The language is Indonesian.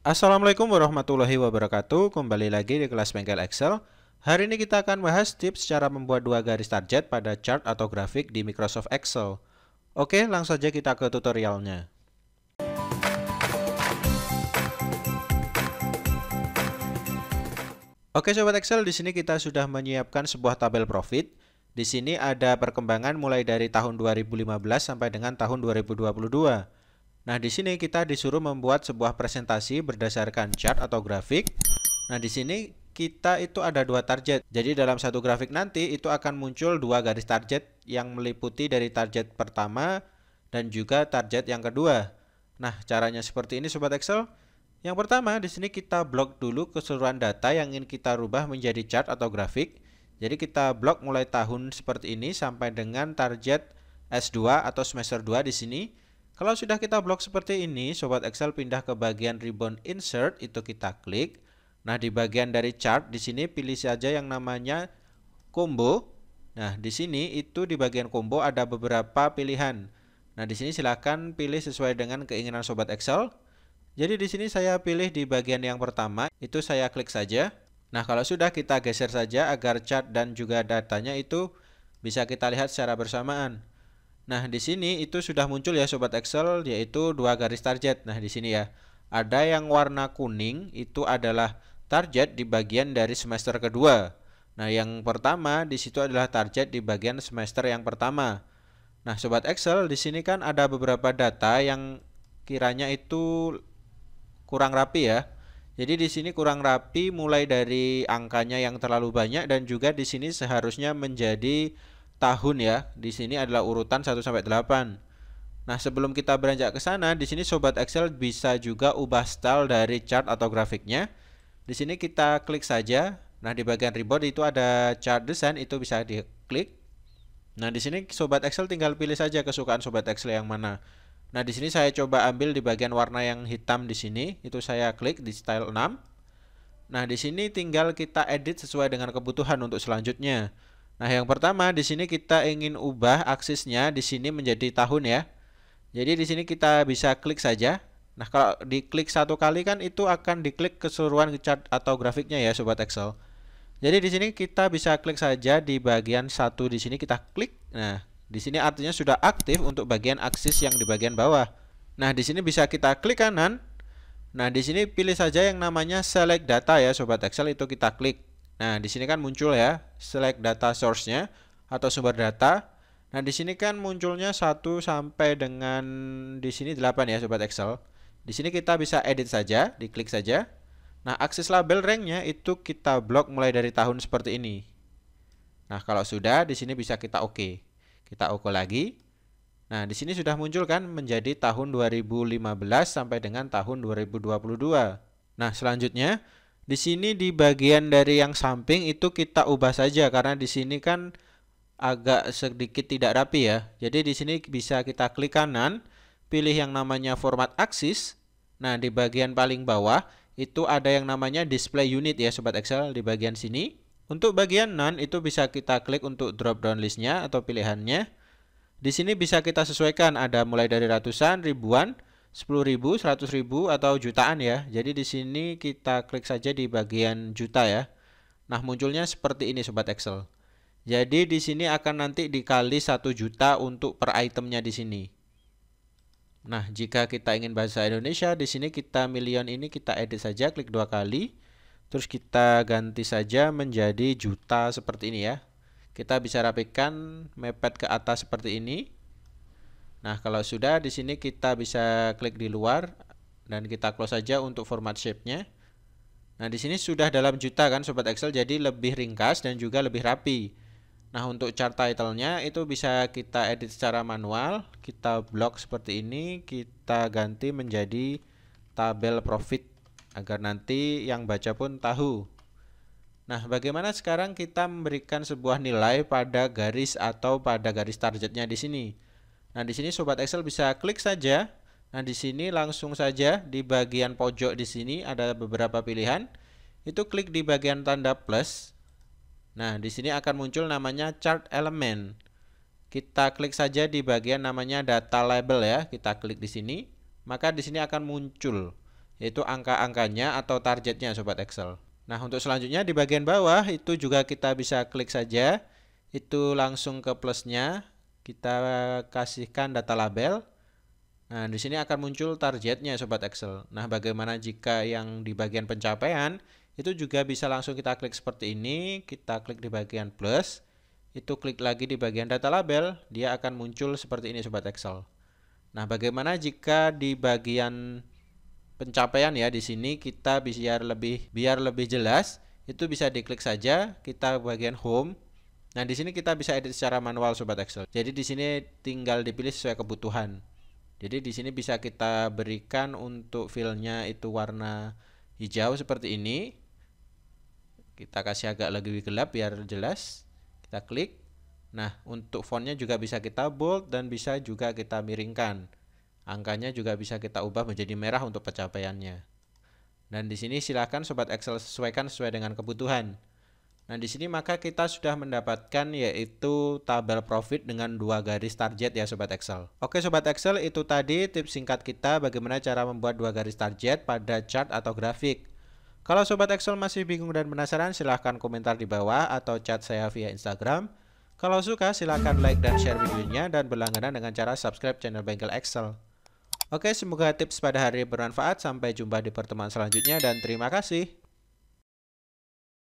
Assalamualaikum warahmatullahi wabarakatuh Kembali lagi di kelas bengkel Excel Hari ini kita akan bahas tips cara membuat dua garis target pada chart atau grafik di Microsoft Excel Oke langsung saja kita ke tutorialnya Oke sobat Excel di sini kita sudah menyiapkan sebuah tabel profit di sini ada perkembangan mulai dari tahun 2015 sampai dengan tahun 2022 Nah, di sini kita disuruh membuat sebuah presentasi berdasarkan chart atau grafik. Nah, di sini kita itu ada dua target. Jadi dalam satu grafik nanti itu akan muncul dua garis target yang meliputi dari target pertama dan juga target yang kedua. Nah, caranya seperti ini sobat Excel. Yang pertama, di sini kita blok dulu keseluruhan data yang ingin kita rubah menjadi chart atau grafik. Jadi kita blok mulai tahun seperti ini sampai dengan target S2 atau semester 2 di sini. Kalau sudah kita blok seperti ini, Sobat Excel pindah ke bagian ribbon insert, itu kita klik. Nah, di bagian dari chart, di sini pilih saja yang namanya combo. Nah, di sini itu di bagian combo ada beberapa pilihan. Nah, di sini silahkan pilih sesuai dengan keinginan Sobat Excel. Jadi di sini saya pilih di bagian yang pertama, itu saya klik saja. Nah, kalau sudah kita geser saja agar chart dan juga datanya itu bisa kita lihat secara bersamaan. Nah, di sini itu sudah muncul ya sobat Excel yaitu dua garis target. Nah, di sini ya. Ada yang warna kuning itu adalah target di bagian dari semester kedua. Nah, yang pertama di situ adalah target di bagian semester yang pertama. Nah, sobat Excel di sini kan ada beberapa data yang kiranya itu kurang rapi ya. Jadi di sini kurang rapi mulai dari angkanya yang terlalu banyak dan juga di sini seharusnya menjadi tahun ya. Di sini adalah urutan 1 sampai 8. Nah, sebelum kita beranjak ke sana, di sini sobat Excel bisa juga ubah style dari chart atau grafiknya. Di sini kita klik saja. Nah, di bagian ribbon itu ada chart design itu bisa diklik. Nah, di sini sobat Excel tinggal pilih saja kesukaan sobat Excel yang mana. Nah, di sini saya coba ambil di bagian warna yang hitam di sini, itu saya klik di style 6. Nah, di sini tinggal kita edit sesuai dengan kebutuhan untuk selanjutnya. Nah, yang pertama di sini kita ingin ubah aksisnya di sini menjadi tahun ya. Jadi di sini kita bisa klik saja. Nah, kalau diklik satu kali kan itu akan diklik keseluruhan chart atau grafiknya ya sobat Excel. Jadi di sini kita bisa klik saja di bagian satu di sini kita klik. Nah, di sini artinya sudah aktif untuk bagian aksis yang di bagian bawah. Nah, di sini bisa kita klik kanan. Nah, di sini pilih saja yang namanya select data ya sobat Excel itu kita klik. Nah, di sini kan muncul ya select data source-nya atau sumber data. Nah, di sini kan munculnya 1 sampai dengan di sini 8 ya sobat Excel. Di sini kita bisa edit saja, diklik saja. Nah, akses label rank-nya itu kita blok mulai dari tahun seperti ini. Nah, kalau sudah di sini bisa kita oke. OK. Kita oke OK lagi. Nah, di sini sudah muncul kan menjadi tahun 2015 sampai dengan tahun 2022. Nah, selanjutnya di sini di bagian dari yang samping itu kita ubah saja karena di sini kan agak sedikit tidak rapi ya. Jadi di sini bisa kita klik kanan, pilih yang namanya format axis Nah, di bagian paling bawah itu ada yang namanya display unit ya sobat Excel di bagian sini. Untuk bagian none itu bisa kita klik untuk drop down listnya atau pilihannya. Di sini bisa kita sesuaikan ada mulai dari ratusan, ribuan, ribu, 100 ribu atau jutaan ya. Jadi di sini kita klik saja di bagian juta ya. Nah, munculnya seperti ini sobat Excel. Jadi di sini akan nanti dikali satu juta untuk per itemnya di sini. Nah, jika kita ingin bahasa Indonesia, di sini kita million ini kita edit saja, klik dua kali. Terus kita ganti saja menjadi juta seperti ini ya. Kita bisa rapikan, mepet ke atas seperti ini. Nah, kalau sudah di sini kita bisa klik di luar dan kita close saja untuk format shape-nya. Nah, di sini sudah dalam juta kan sobat Excel jadi lebih ringkas dan juga lebih rapi. Nah, untuk chart title-nya itu bisa kita edit secara manual, kita blok seperti ini, kita ganti menjadi tabel profit agar nanti yang baca pun tahu. Nah, bagaimana sekarang kita memberikan sebuah nilai pada garis atau pada garis targetnya di sini? Nah, di sini sobat Excel bisa klik saja. Nah, di sini langsung saja di bagian pojok di sini ada beberapa pilihan. Itu klik di bagian tanda plus. Nah, di sini akan muncul namanya chart element. Kita klik saja di bagian namanya data label ya. Kita klik di sini, maka di sini akan muncul yaitu angka-angkanya atau targetnya sobat Excel. Nah, untuk selanjutnya di bagian bawah itu juga kita bisa klik saja itu langsung ke plusnya kita kasihkan data label. Nah, di sini akan muncul targetnya sobat Excel. Nah, bagaimana jika yang di bagian pencapaian itu juga bisa langsung kita klik seperti ini, kita klik di bagian plus, itu klik lagi di bagian data label, dia akan muncul seperti ini sobat Excel. Nah, bagaimana jika di bagian pencapaian ya di sini kita biar lebih biar lebih jelas, itu bisa diklik saja kita bagian home Nah, di sini kita bisa edit secara manual sobat Excel. Jadi di sini tinggal dipilih sesuai kebutuhan. Jadi di sini bisa kita berikan untuk filenya itu warna hijau seperti ini. Kita kasih agak lebih gelap biar jelas. Kita klik. Nah, untuk fontnya juga bisa kita bold dan bisa juga kita miringkan. Angkanya juga bisa kita ubah menjadi merah untuk pencapaiannya. Dan di sini silakan sobat Excel sesuaikan sesuai dengan kebutuhan. Nah, di sini maka kita sudah mendapatkan yaitu tabel profit dengan dua garis target ya sobat Excel. Oke sobat Excel, itu tadi tips singkat kita bagaimana cara membuat dua garis target pada chart atau grafik. Kalau sobat Excel masih bingung dan penasaran, silahkan komentar di bawah atau chat saya via Instagram. Kalau suka, silahkan like dan share videonya dan berlangganan dengan cara subscribe channel Bengkel Excel. Oke, semoga tips pada hari bermanfaat. Sampai jumpa di pertemuan selanjutnya dan terima kasih.